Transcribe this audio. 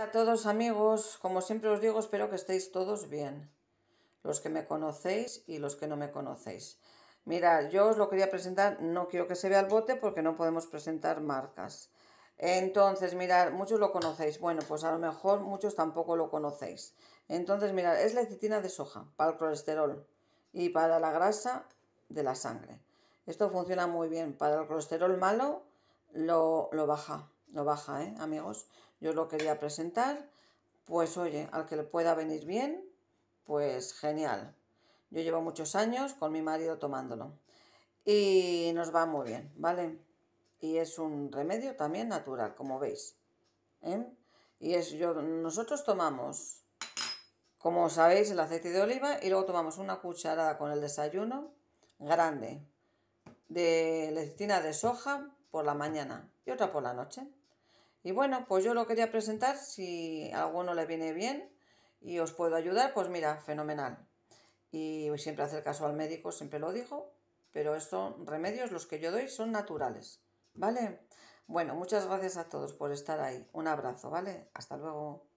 a todos amigos, como siempre os digo, espero que estéis todos bien, los que me conocéis y los que no me conocéis. Mira, yo os lo quería presentar, no quiero que se vea el bote porque no podemos presentar marcas. Entonces, mirad, muchos lo conocéis, bueno, pues a lo mejor muchos tampoco lo conocéis. Entonces, mirad, es la lecitina de soja para el colesterol y para la grasa de la sangre. Esto funciona muy bien, para el colesterol malo lo, lo baja, no baja, ¿eh, amigos? Yo lo quería presentar, pues oye, al que le pueda venir bien, pues genial. Yo llevo muchos años con mi marido tomándolo y nos va muy bien, ¿vale? Y es un remedio también natural, como veis. ¿eh? Y es yo, nosotros tomamos, como sabéis, el aceite de oliva y luego tomamos una cucharada con el desayuno grande de lecitina de soja por la mañana y otra por la noche. Y bueno, pues yo lo quería presentar, si a alguno le viene bien y os puedo ayudar, pues mira, fenomenal. Y siempre hacer caso al médico, siempre lo digo, pero estos remedios, los que yo doy, son naturales, ¿vale? Bueno, muchas gracias a todos por estar ahí. Un abrazo, ¿vale? Hasta luego.